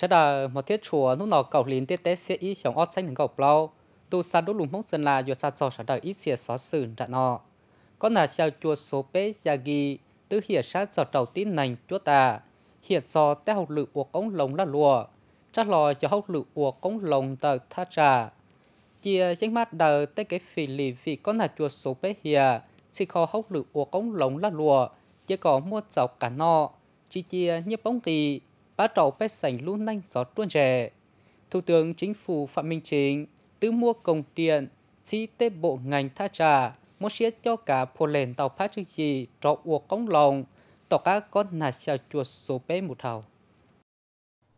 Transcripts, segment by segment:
sẽ là một thiết chùa lúc nào cầu liền tiết tế sẽ ít sống ót xanh những cầu lâu tu sa đốt lùng mông sơn là do xa trò sẽ đời ít xìa xó xử đã nọ có là sao chùa số bế gia ghi tứ hiệp sát giọt đầu tiên nành chúa ta hiệp giò tế học lự uộc ống lồng là lùa chắc lò cho học lự uộc ống lồng tờ tha trà chia chính mắt đờ tế cái phì lì vì có là chùa số bế hiệp chỉ khó học lự uộc ống lồng là lùa chỉ có mua dọc cả nọ chỉ chia như bóng kỳ bá trầu bê sành lũ nanh gió tuôn rẻ. Thủ tướng Chính phủ Phạm Minh Chính tứ mua công tiền, chi tế bộ ngành tha trà, muốn xế cho cả phô lên tàu phát chữ trì trọ uộc cống lòng, tỏ cá con nà xào chuột số bê một hào.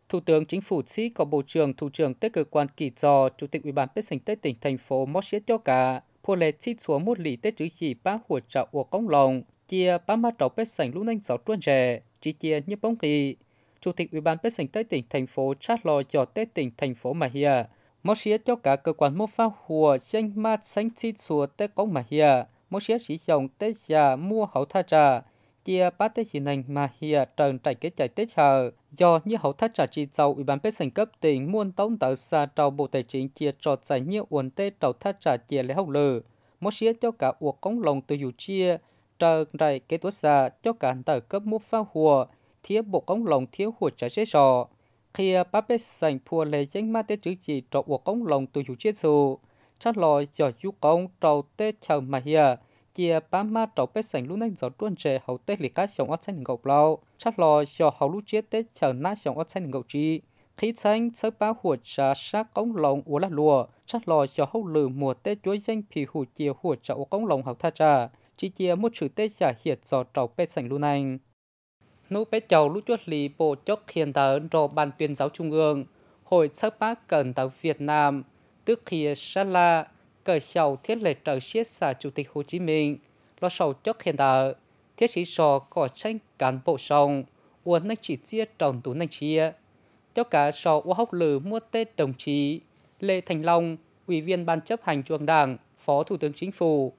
Thủ tướng Chính phủ Sĩ có Bộ trưởng, Thủ trưởng tết cơ quan kỳ trò, Chủ tịch Ủy ban Bếp Sành Tết tỉnh thành phố Mó Xế cho cả, phô lệ chi xuống một lì Tết chữ gì ba hùa trả uộc cống lòng, chia ba ma trọ bếp sành lũ nanh gió tuôn rẻ, chỉ chia như bóng kỳ. Chủ tịch Ủy ban Bến Sảnh Tế tỉnh thành phố Charles cho Tết tỉnh thành phố Mahia. Một xía cho cả cơ quan mô phá hùa danh ma sánh chi chùa Tết Công Mahia. Một xía sử dụng Tết già mua hậu tha trà. Chia ba Tết hình hành Mahia trần trải kết chạy Tết hờ. Do như hậu tha trà chi châu Ủy ban Bến Sảnh cấp tỉnh muôn tống tạo xa trao Bộ Tài chính chia trò giải nhiều uốn Tết trào tha trà chia lễ hậu lử. Một xía cho cả uộc công lòng từ dù chia. Trần trải kết tuốt xa cho cả tờ cấp mô phá hùa thiếu bộ công lòng thiếu hụt trợ chế sò khi ba bé sành phù lệ danh ma tế chữ chỉ trọ bộ công lòng tù dụ chế sù chắc lo cho chú công trầu tế chờ mà hiệp chia ba ma trầu bé sành lúc nãy gió tuôn trẻ hậu tế lì cá chồng ớt xanh ngọc lao chắc lo cho hậu lũ chế tế chờ na chồng ớt xanh ngọc chi khi xanh sớ ba hụt trợ sát công lòng ủa là lùa chắc lo cho hậu lử mùa tế chuối danh phì hụt chia hụt trợ công lòng hậu tha trà chỉ chia một chữ tế giả hiệt gió trầu bé sành lúc nãy nú bé chầu lũ chuột lì bộ chốc khiền tờ rồ ban tuyên giáo trung ương, hội sắc bác cần tàu Việt Nam, tức khi xa la, cờ sầu thiết lệ trở siết xả Chủ tịch Hồ Chí Minh, lo sầu chốc khiền tờ, thiết sĩ sò có tranh cán bộ sông, uốn nâng chỉ chia trọng tú nâng chia. Cho cả sò u hốc lử mua tết đồng chí, Lê Thành Long, Ủy viên Ban chấp hành Trung Đảng, Phó Thủ tướng Chính phủ,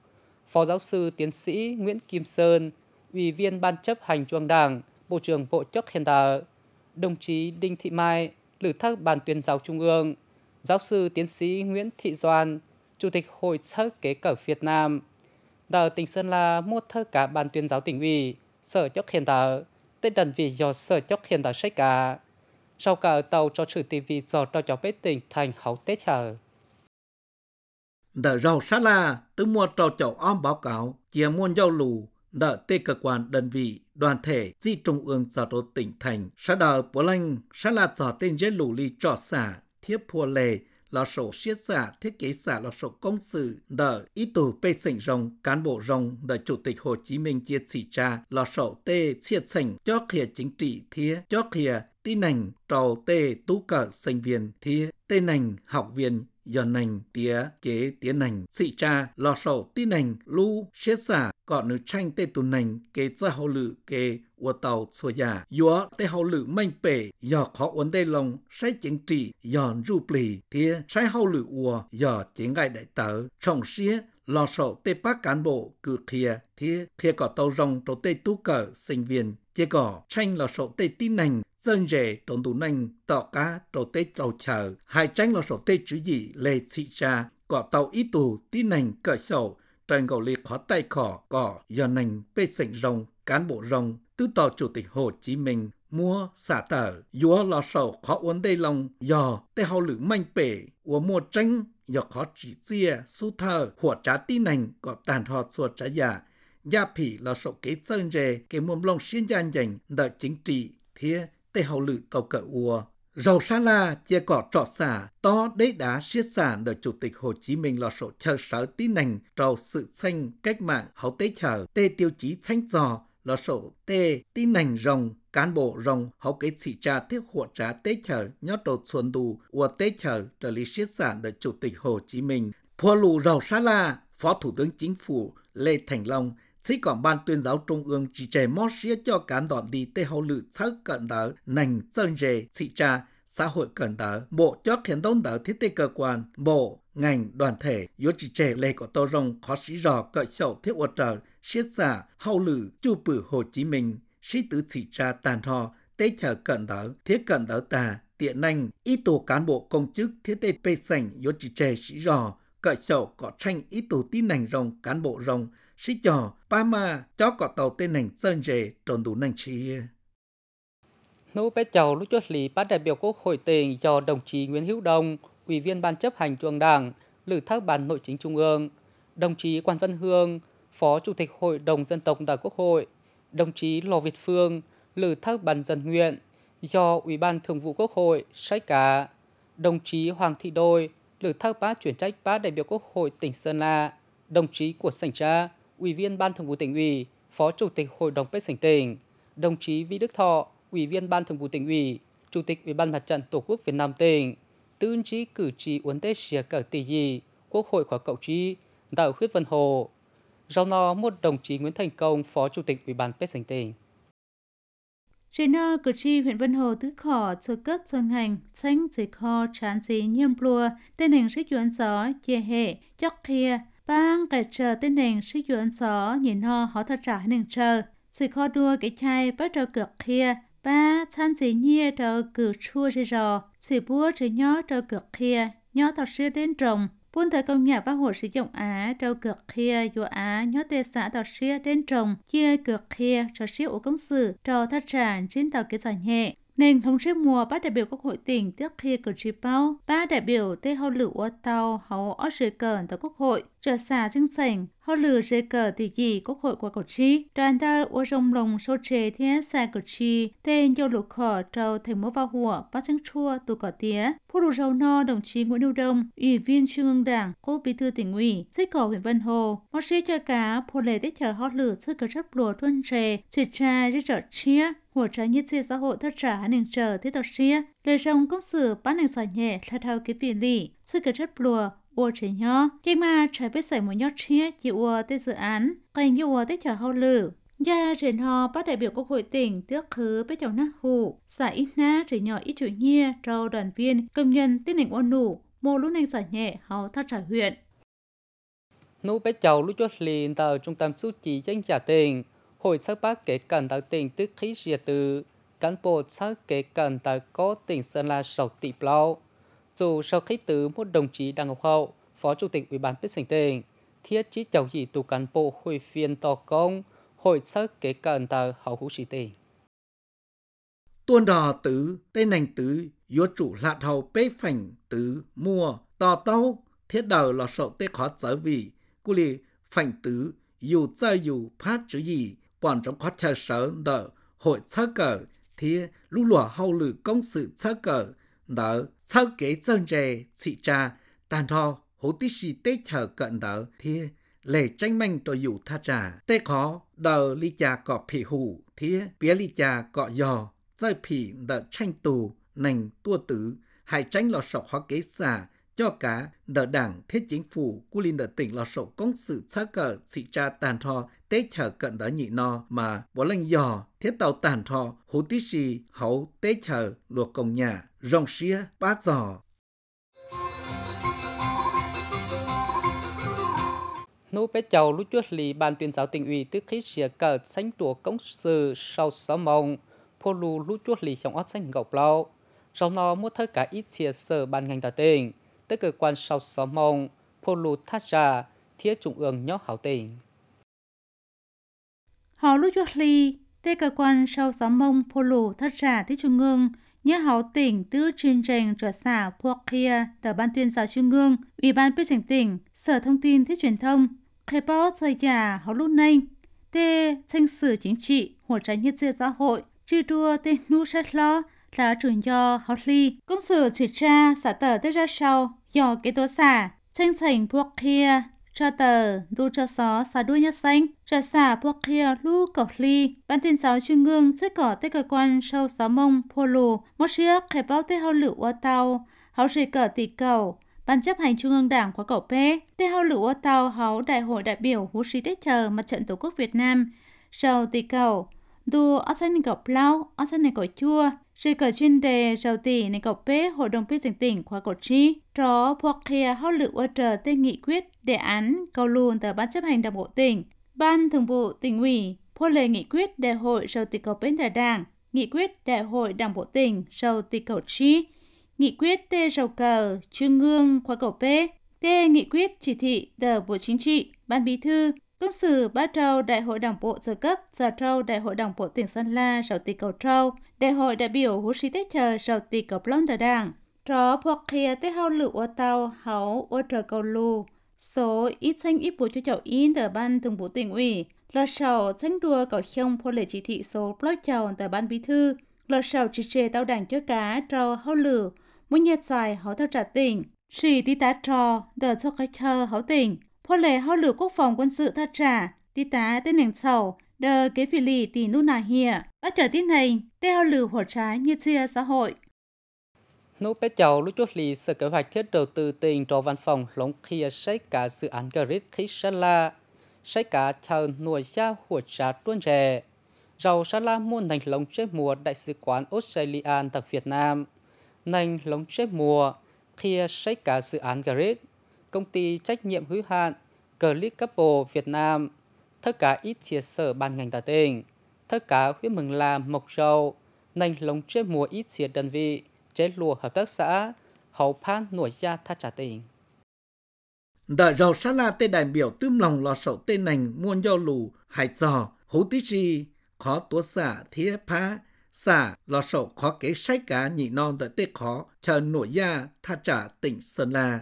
Phó giáo sư tiến sĩ Nguyễn Kim Sơn, Ủy viên Ban chấp hành Trung Đảng, Bộ trưởng Bộ Chức Hiện Tờ, đồng chí Đinh Thị Mai, Lữ thác Ban tuyên giáo Trung ương, giáo sư tiến sĩ Nguyễn Thị Doan, Chủ tịch Hội sách Kế cở Việt Nam, đờ tỉnh Sơn La mua thơ cả Ban tuyên giáo tỉnh ủy, Sở Chức Hiện Tờ, tên đơn vị do Sở Chức Hiện Tờ sách cả. Sau cả tàu cho sự TV do cho cho bếp tỉnh thành hậu tết hở đã rau sát la từ mua trò chậu om báo cáo chia muôn giao lù đã tê cơ quan đơn vị, đoàn thể, di trung ương giáo đô tỉnh thành, xã đào bố lanh, xã là giò tên dễ lũ ly trọ xã, thiếp phùa lề, là sổ siết xã, thiết kế xã là sổ công sự, đỡ ý tù bê sảnh rồng, cán bộ rồng, đợi chủ tịch Hồ Chí Minh chia chỉ tra, là sổ tê, siết sảnh, cho khía chính trị thía, cho khía tin ảnh, trò tê, tú cờ sinh viên thía, tên ảnh, học viên, giờ nành tía chế tía nành xị cha lò sầu tí nành lu xế xả cọ nữ tranh tê tù nành kê ra hậu lự kê ua tàu xua già yúa tê hậu lự manh bể giờ khó uốn tê lòng sai chính trị giờ ru plì tía sai hậu lự ua giờ chế ngại đại tớ trọng xía lò sầu tê bác cán bộ cử thìa thìa thìa cọ tàu rồng trổ tê tú cờ sinh viên chế cỏ tranh lò sầu tê tí nành dân rể trốn tù nành tỏ cá trầu tê trầu chờ hai tranh lo sổ tê chú dị lê thị ra cỏ tàu ít tù tí nành cỡ sầu trần cầu liệt khó tay cỏ cỏ do nành bê sảnh rồng cán bộ rồng tứ tỏ chủ tịch hồ chí minh mua xả tờ dúa lo sổ khó uốn đầy lòng dò tê hậu lử manh bể uống mua tranh do khó chỉ chia su thơ hủa trá tí nành cỏ tàn thọ xua trá già gia phỉ là sổ kế dân rể kế mồm lòng xuyên gian dành đợi chính trị thia tê hậu lự tàu cỡ ua. Rầu xa la chia cỏ trọ xả, to đế đá siết xả đời Chủ tịch Hồ Chí Minh lò sổ chờ sở tí nành, trầu sự xanh cách mạng hậu tế chờ, tê tiêu chí xanh giò, lò sổ tê tí nành rồng, cán bộ rồng hậu kế sĩ trà thiết hộ trá tế chờ, nhó đồ xuân đù, ua tế chờ, trợ lý siết xả đời Chủ tịch Hồ Chí Minh. Pua lù rầu xa la, Phó Thủ tướng Chính phủ Lê Thành Long sĩ quản ban tuyên giáo trung ương chỉ trẻ mót xía cho cán đoạn đi tê hậu lự sắc cận đỡ nành dân dề thị trà xã hội cận đỡ bộ cho khiến đông đỡ thiết tế cơ quan bộ ngành đoàn thể yếu chỉ trẻ lệ của tô rồng khó sĩ rò cợi sầu thiết ột trợ siết giả hậu lự chu bử hồ chí minh sĩ tứ thị trà tàn hò tê chờ cận đỡ thiết cận đỡ tà tiện nành ý tổ cán bộ công chức thiết tế pê sảnh yếu chỉ trẻ sĩ rò cởi sầu có tranh ý tổ tin nành rồng cán bộ rồng sĩ cho ba ma, cho có tàu tên hành Sơn dề tròn đủ năng chi nô bé chào lúc chốt lý ban đại biểu quốc hội tỉnh cho đồng chí Nguyễn Hữu Đồng, ủy viên ban chấp hành trung đảng, lữ thác ban nội chính trung ương, đồng chí Quan Văn Hương, phó chủ tịch hội đồng dân tộc đại quốc hội, đồng chí Lò Việt Phương, lữ thác ban dân nguyện, do ủy ban thường vụ quốc hội sách cả, đồng chí Hoàng Thị Đôi, lữ thác bá chuyển trách bá đại biểu quốc hội tỉnh Sơn La, đồng chí của sảnh tra, Ủy viên Ban Thường vụ tỉnh ủy, Phó Chủ tịch Hội đồng Bếp Sảnh tỉnh, đồng chí Vi Đức Thọ, Ủy viên Ban Thường vụ tỉnh ủy, Chủ tịch Ủy ban Mặt trận Tổ quốc Việt Nam tỉnh, tư chí cử tri uốn tết xìa cả tỷ dị, Quốc hội khóa cậu trí, đạo huyết vân hồ. Do nó một đồng chí Nguyễn Thành Công, Phó Chủ tịch Ủy ban Bếp Sảnh tỉnh. Trên nơ cử tri huyện Vân Hồ tứ khỏ sơ cất xuân hành xanh dịch kho chán gì nhiêm plua tên hình sách yuan gió chia hệ chóc kia Bang vâng, kẻ chờ tên nền sư dụ anh nhìn ho họ thật trả nền chờ. Sự khó đua cái chai bắt đầu cực kia. Ba chăn dì nhia đầu cử chua dì rò. Sự búa chữ nhó đầu cực kia. Nhó thật sư đến trồng. Buôn thời công nhà văn hồ sử dụng Á đầu cực kia dù Á nhó tê xã thật sư đến trồng. Chia cực kia cho sư ủ công sự. Trò thật trả trên tàu kế giỏi nhẹ. Nền thống trước mùa ba đại biểu Quốc hội tỉnh trước khi cử tri bao, ba đại biểu tê hô lử ô tàu hầu ở dưới cờ tại Quốc hội, trở xà dinh sảnh, hô lử dưới cờ tỷ gì Quốc hội của cử tri, đoàn tơ ô rông lồng sô chế thiên xa cử tri, tên dô lục khở trâu thành mô vào hùa, bác chân chua tù cỏ tía. Phú đủ râu no đồng chí Nguyễn Hữu Đông, Ủy viên Trung ương Đảng, Cố Bí thư tỉnh ủy, Sách cầu huyện Vân Hồ, bác sĩ cho cá, phô lệ tích chờ hô lử sư cờ chấp lùa tuân trề, chỉ trà dưới trở chia, หัวใจ như chia xã hội thất trả nền trở thế tọt xia lời rồng công sự bán nền xoài nhẹ là thao cái vị lì sự cái chất lùa ua trẻ nhó khi mà trái biết xảy một nhó chia chỉ ua tới dự án còn như ua tới chờ hậu lử Gia trên họ bác đại biểu Quốc hội tỉnh tước khứ bế cháu nát hụ, xã ít na trẻ nhỏ ít chủ nhia cho đoàn viên, công nhân tiết nền ôn nụ, mô lúc nền giải nhẹ hậu thất trả huyện. Nú bế cháu lúc chốt liền tờ trung tâm xúc chỉ danh trả tiền, hội sắc bác kể cần tạo tỉnh tức khí diệt từ cán bộ sắc kể cần tạo có tỉnh Sơn La sầu tỷ lao. Dù sau khi từ một đồng chí Đặng Ngọc Hậu, Phó Chủ tịch Ủy ban biết Sinh tỉnh, thiết chỉ chào dị tù cán bộ hội phiên tò công, hội sắc kể cần tạo hậu hữu sĩ tỉnh. Tuôn đò tứ, tên nành tứ, yếu chủ lạt hậu bế phảnh tứ, mua, tò tâu, thiết đầu là sậu tê khó trở vì, cụ lì phảnh tứ, dù chơi dù phát chữ gì, bọn trong khó chờ sở đỡ hội sơ cờ thì lũ lụa hậu lử công sự sơ cờ đỡ sơ kế dân rề trị trà tàn thò hố tí sĩ tế chờ cận đỡ thì lệ tranh manh tôi dụ tha trà tế khó đỡ ly trà cọ phỉ hủ thì bía ly trà cọ giò rơi phỉ đỡ tranh tù nành tua tử hãy tránh lọ sọc hóa kế xả cho cả đỡ đảng thế chính phủ của liên đỡ tỉnh là sổ công sự xa cờ sĩ cha tàn thọ tế chờ cận đỡ nhị no mà bỏ lanh dò thế tàu tàn thọ hủ tí xì hậu tế chờ luộc công nhà rong xía ba giò nô bé chào lúc chuốt lì ban tuyên giáo tỉnh ủy tức khí xìa cờ sánh tùa công sự sau sáu mông phô lù lúc chuốt lì trong ót sánh gọc lâu sau nó mua thơ cả ít xìa sở ban ngành tà tỉnh tới cơ quan sau xóm mông, phô lù thát ra, thiết trung ương nhóc hảo tỉnh. Họ lúc trước ly, tới cơ quan sau xóm mông, phô lù thát ra, thiết trung ương, nhớ hảo tỉnh tứ chuyên trình trở xả thuộc kia tờ ban tuyên giáo trung ương, ủy ban quyết trình tỉnh, sở thông tin thiết truyền thông, khai báo thời giả hảo lúc nay, tê tranh sử chính trị, trái nhân dân xã hội, chư đua tê nu sát lo, là trường do học ly. Công sự chỉ ra xã tờ tới ra sau, do cái tố xã, tranh thành buộc kia, cho tờ, đu cho xó, xã đuôi nhá xanh, cho xã buộc kia lũ cọc ly. Ban tuyên giáo trung ương sẽ có tới cơ quan sau xó mông, pô lù, một chiếc khai báo tới hậu lựu ở tàu, hậu rì cờ tỷ cầu, Ban chấp hành Trung ương Đảng của cậu P, Tê Hao Lũ Ô Tàu Háu Đại hội đại biểu hữu Sĩ Tết Chờ Mặt trận Tổ quốc Việt Nam, sau tỷ Cầu, Đù ở Sân Gọc Lao, ở Sân Cổ Chua, sự cờ chuyên đề rào tỷ này cọc bế Hội đồng Quyết tỉnh tỉnh khóa cổ chi, trò phò kia hao lự ở trở tên nghị quyết đề án cầu luôn tờ ban chấp hành đảng bộ tỉnh, ban thường vụ tỉnh ủy, phô lệ nghị quyết đại hội rào tỷ cọc đại đảng, nghị quyết đại hội đảng bộ tỉnh rào tỷ cổ chi, nghị quyết tê rào cờ, chuyên ngương khóa cổ bế, tê nghị quyết chỉ thị tờ bộ chính trị, ban bí thư, Công sự Ba Trâu Đại hội Đảng bộ sở cấp, Sở Trâu Đại hội Đảng bộ tỉnh Sơn La, Sở tỷ cầu Trâu, Đại hội đại biểu hồ Sĩ Tết Chờ, Sở tỷ cầu Plon Đà Đảng, trò Phọc Khía Tết Hào Lự Ô Tàu, Hảo Ô Trờ Cầu Lù, Số ít xanh ít bố cho cháu in tờ ban thường vụ tỉnh ủy, Lò sầu tranh đua cầu khiông phô lệ chỉ thị số blog chầu tờ ban bí thư, Lò sầu chỉ trề tàu đảng cho cá Trâu Hào Lự, Muốn nhật xài Hảo Thao trả Tỉnh, Sĩ Tí Tá Trò, Đờ Cho Cái Chờ Hảo Tỉnh, Phô lệ lửa quốc phòng quân sự thật trả, tí tá tên nền sầu, đờ kế phỉ lì tỷ nụ nà hìa, bắt trở tiết này, tê hao lửa hỏa trái như chia xã hội. Nú bé chầu lúc chút lì sở kế hoạch thiết đầu tư tình trò văn phòng lóng khía xây cả dự án gà rít khí la, xây cả chờ nuôi gia hỏa trả tuôn rè. Rầu sá la muôn nành lóng chế mùa Đại sứ quán Australia tại Việt Nam. Nành lóng chế mùa khía xây cả dự án gà công ty trách nhiệm hữu hạn Click Couple Việt Nam, tất cả ít chia sở ban ngành tả tỉnh, tất cả huyện mừng là mộc rau, nành lồng trên mùa ít chia đơn vị, chế lùa hợp tác xã, hậu phan nổi gia tha trả tỉnh. Đợi rau sát la tê đại biểu tươm lòng lò sổ tê nành muôn do lù, hải giò, hú tí chi, khó tố xả thiết phá, xả lò sổ khó kế sách cá nhị non đợi tê khó, chờ nổi gia tha trả tỉnh Sơn La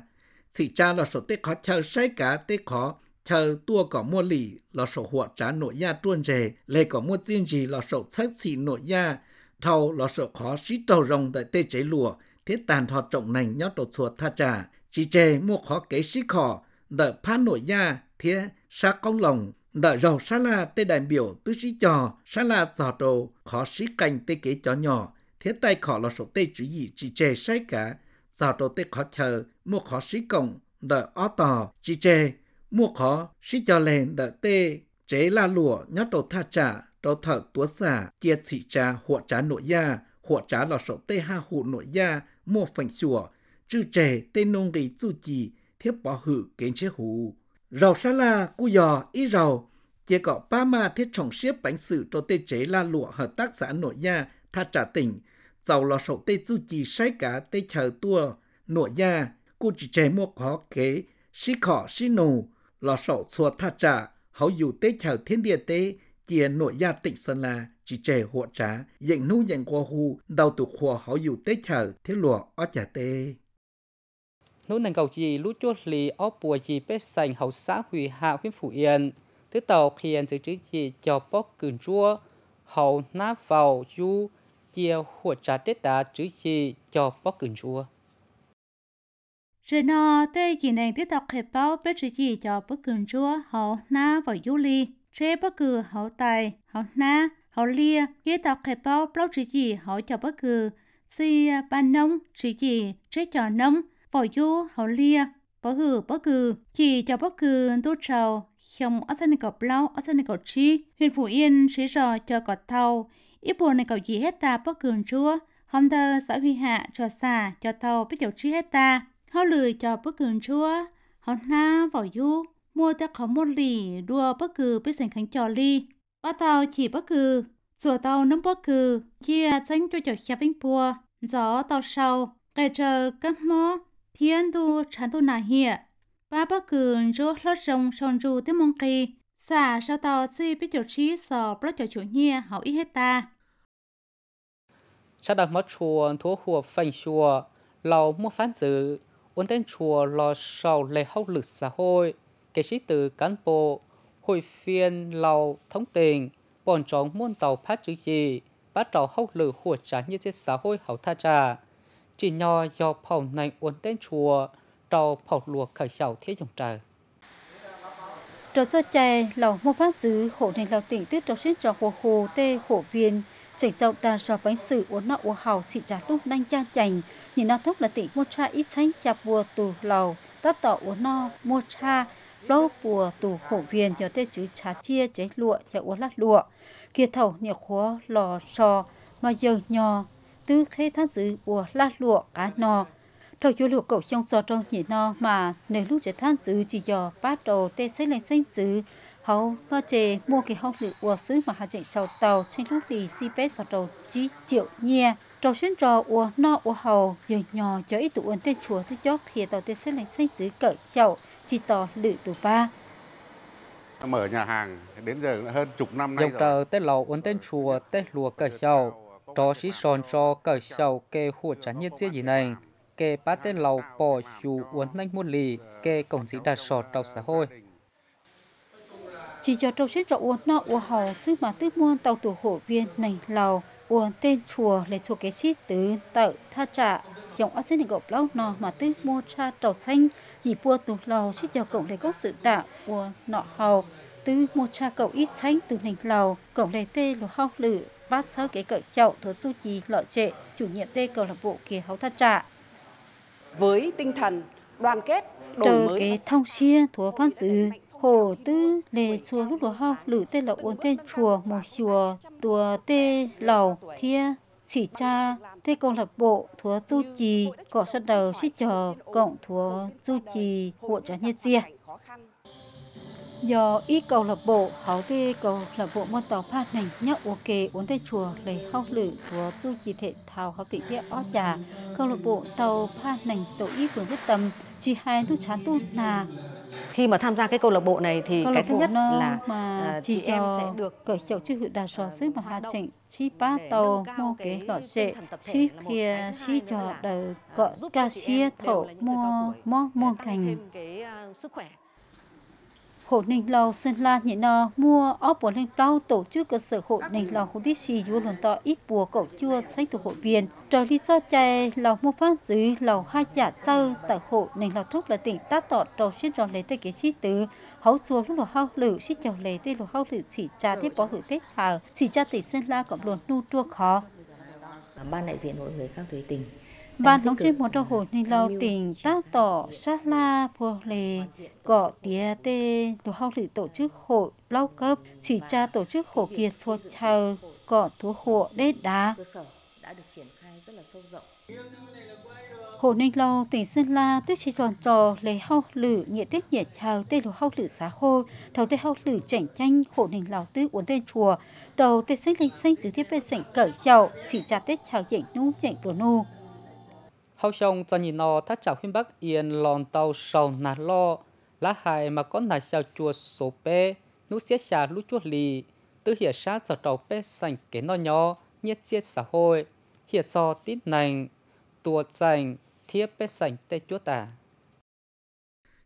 sĩ cha là số tế khó chờ sai cả tế khó chờ tua có mua lì là số hoạt trả nội gia tuôn rề lệ có mua tiên gì là số sách sĩ nội gia thầu là số khó sĩ trầu rồng tại tê chế lùa thế tàn thọ trọng nành nhó đột chuột tha trả chỉ chê mua khó kế sĩ khó đợi phá nội gia thế xa công lòng đợi rầu xa la tê đại biểu tứ sĩ trò xa la giò đồ khó sĩ cành tê kế chó nhỏ thế tay khó là số tê chú gì chỉ chê sai cả giò đồ tê khó chờ mua khó sĩ cộng đỡ ó tò chi chê mua khó sĩ cho lên đỡ tê chế la lụa nhát đầu tha trả đầu thở túa xả chia thị trà hộ trá nội gia hộ trá lò sổ tê ha hụ nội gia mua phành chùa chư trề tê nông ghi chu chỉ thiếp bỏ hử kiến chế hù rau xa la cu giò y rau chia cọ ba ma thiết trọng xếp bánh sự cho tê chế la lụa hợp tác xã nội gia tha trả tỉnh giàu lò sổ tê chu chỉ sai cả tê chờ tua nội gia กูจิใจมัวขอเกสิขอสิหนูลอสอชัวท่าจ่าเขาอยู่เตเฉาเทียนเดียเตเจียหน่วยยาติสนาจิเจหัวจ๋าอย่างนู้อย่างกัวฮูดาวตุขัวเขาอยู่เตเฉาเทหลัวอจ่าเตนู้นังเกาจีรู้จุลีอ้อปัวจีเป็ดใส่เขาสาหุยหาขึ้นฝูเอียน thứ tàu khiên giữ chữ gì cho bóc cường chua hầu ná vào du chia hùa trà tết đá chữ gì cho bóc cường chua rồi nó tê gì nền tiếp tục hiệp báo bất chỉ gì cho bất cứ chúa hậu na và du ly chế bất cứ hậu tài hậu na hậu lia tiếp tục hiệp báo bất chỉ gì hậu cho bất cứ si à, ban nông chỉ gì chế cho nông và du hậu lia bỏ hư bỏ cừ chỉ cho bỏ cừ tu trào không ở sân cọp lâu ở sân cọp chi huyện phủ yên sẽ rò cho cọt thâu ít buồn này cọp gì hết ta bỏ cường chúa hôm thơ xã huy hạ cho xà cho thâu biết chầu chi hết ta họ lười cho bất cứ chua họ na vào du mua ta có một lì đua bất cứ biết sành khánh cho ly ba tàu chỉ bất cứ sửa tàu nấm bất cứ chia tránh cho chợ xe vinh bùa gió tàu sau kể chờ các mó thiên tu chán tu nà hiệ ba bất cứ rô lót rồng son rù tới mong kỳ xả sau tàu si biết chợ trí sò bất chợ chủ nhia hậu ít hết ta sao đặt mất chùa thua hùa phanh chùa lầu mua phán dự ổn tên chùa lò sau lệ hậu lực xã hội, kể sĩ từ cán bộ, hội phiên lào thống tình, bọn trống muôn tàu phát chữ gì, bắt đầu hậu lực hùa trả như thế xã hội hậu tha trả. Chỉ nhò do phòng này ổn tên chùa, trò phòng luộc khởi sầu thế dòng trời. Trở cho chè, lò mua phát giữ hộ này lào tỉnh tiết trong xuyên trò của hồ tê hổ viên, Trịnh dâu đa rò bánh sự uống nọ uống hào chị trả lúc nanh cha chành, nhìn nó thúc là tỷ mua cha ít xanh cha bùa tù lầu, tát tỏ uống no mua cha lô bùa tù khổ viên cho tê chứ chá chia cháy lụa cho uống lát lụa. Kia thầu nhiều khóa lò sò mà giờ nhò, tư khê thát giữ bùa lát lụa cá nò. Thầu chú lụa cậu trong sò trong nhỉ no mà nơi lúc chế than giữ chỉ dò bắt đầu tê xây lên xanh giữ, hầu lo chè mua cái hộp lựu ua xứ mà hạ chạy sầu tàu trên lúc thì chi bé sầu tàu chi triệu nhia trầu xuyên trò ua no ua hầu giờ nhỏ cho ít tụ ẩn tên chùa thứ chót thì tàu tên sẽ lấy xây dưới cởi sầu chỉ tò lựu tụ ba mở nhà hàng đến giờ hơn chục năm nay Dòng trời tết lầu uống tên chùa tết lùa cởi sầu trò sĩ sòn cho cởi sầu kê hụt trả nhiên dễ gì này kê bát tên lầu bỏ dù uống nhanh muôn lì kê cổng sĩ đặt sọt trong xã hội chỉ cho trâu chết cho uốn nọ uốn hầu sư mà tư muôn tàu tù hộ viên nành lầu uốn tên chùa lấy chùa cái chít tứ tợ tha trả giống ở trên này gộp lâu nọ mà tư mua cha trầu xanh chỉ bua tù lầu chít cho cộng lấy gốc sự tạ uốn nọ hầu tư mua cha cậu ít xanh từ nành lầu cộng lấy tê lù hao lử bát sơ cái cởi chậu thớ tu trì lợi trệ chủ nhiệm tê cầu lạc bộ kia hấu tha trả với tinh thần đoàn kết đổi mới cái thông chia thua văn dư hồ tư lề chùa lúc lúa ho lử tên là ổn tên chùa một chùa tùa tê lầu thia chỉ cha thế câu lập bộ thua du trì cọ xuất đầu xích trò cộng thua du trì hộ trả nhiệt chia do ít cầu lập bộ hậu tê cầu lập bộ môn tàu phát này nhắc ô kê uống tên chùa lấy hao lử thua du trì thể thao hậu tị địa ó trà câu lập bộ tàu phát này tổ ít vừa quyết tâm chỉ hai tu chán tu nà khi mà tham gia cái câu lạc bộ này thì cái thứ nhất là mà à, chị em sẽ được cởi chậu chữ hữu đà so sứ mà hạ trình chi ba tàu mô kế lọ sệ chi kia chi cho đời à, cọ ca xia thổ mua mô mua cành à, sức khỏe hộ ninh lâu sơn la nhị nó mua óp bộ ninh lâu tổ chức cơ sở hộ ninh lâu không tiết xì vô lần to ít bùa cậu chua sách thuộc hội viên trở lý do chạy lầu mua phát dưới lầu hai giả sơ tại hộ ninh lâu thúc là tỉnh tác tỏ trầu xuyên tròn lấy tay kế sĩ tứ hấu chùa lúc lò hao lử xí chào lấy tay lò hao lử chỉ cha tiếp bó hử tết hào chỉ cha tỉnh sơn la cộng luận nu chua khó ban đại diện hội người khác thuế tình bạn nông trên một trâu hồ nên lâu tỉnh ta tỏ sát la phù lề cỏ tía tê đồ hao lì tổ chức hội lao cấp chỉ tra tổ chức khổ kiệt suốt thờ cỏ thú hộ đế đá đã được triển khai rất là sâu rộng. Hồ Ninh Lâu, tỉnh Sơn La, tuyết chỉ giòn trò, lấy hao lử, nhẹ tiết nhẹ chào tê lù hao lử xá khô, đầu tê hao lử chảnh chanh, hồ Ninh Lào tư uốn tên chùa, đầu tê xanh lên xanh dưới thiết bên sảnh cởi chậu, chỉ trà tết chào dạy nung dạy đồ nu hậu sông cho nhìn nó thắt chảo khuyên bắc yên lòn tàu sầu nà lo lá hài mà có nà sao chùa số bê nú xế xà lú chua lì tứ hiệp sát cho tàu bê sành kế nó nhỏ nhiệt chiết xã hội hiệp cho tít nành tùa sành thiếp bê sành tê chúa tà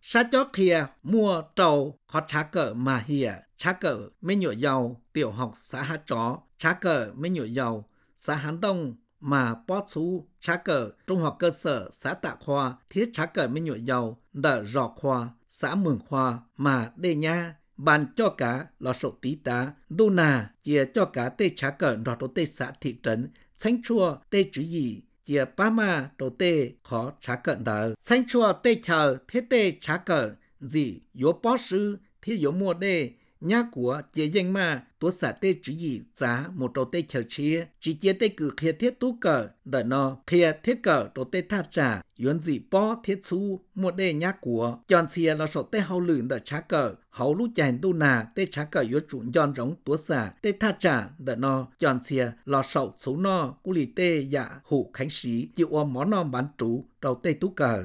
sát chó kia mua trầu họ trả cờ mà hiệp trả cờ mới nhổ giàu tiểu học xã hát chó trả cờ mới nhổ giàu xã hán đông mà bó chú trá cờ Trung học cơ sở xã Tạ Khoa thiết trá cờ mới nhụy dầu đỡ rọ khoa xã Mường Khoa mà đề nha bàn cho cả lò sổ tí tá đu nà chia cho cả tê trá cờ rọ đô tê xã thị trấn sánh chua tê chú gì chia ba ma đô tê khó trá cờ đỡ sánh chua tê chờ thế tê trá cờ gì yếu bó sư thế yếu mua đê nhà của chế danh mà tôi xã tê chủ ý giá một đầu tê chào chia chỉ chế tê cử khía thiết tú cờ đợi nó khía thiết cờ đầu tê tha trả yến dị bó thiết su một đề nhà của chọn xìa là sổ tê hậu lửng đợi trả cờ hậu lúc chàng tu nà tê trả cờ yếu chủ nhon rống tú xã tê tha trả đợi nó chọn xìa là sổ số no cú lì tê dạ hụ khánh sĩ chịu ôm món non bán trú đầu tê tú cờ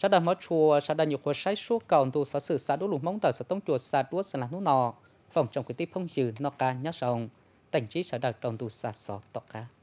sa đa mất chùa sa đa nhiều khối sai số cầu tu sa sử sa đu lùng mong tờ sa tông chùa sa đuốt sa là nú nọ phòng trong cái tiếp phong dừ nó cá nhá sông tỉnh trí sa đa trong tu sa sọ tọt cá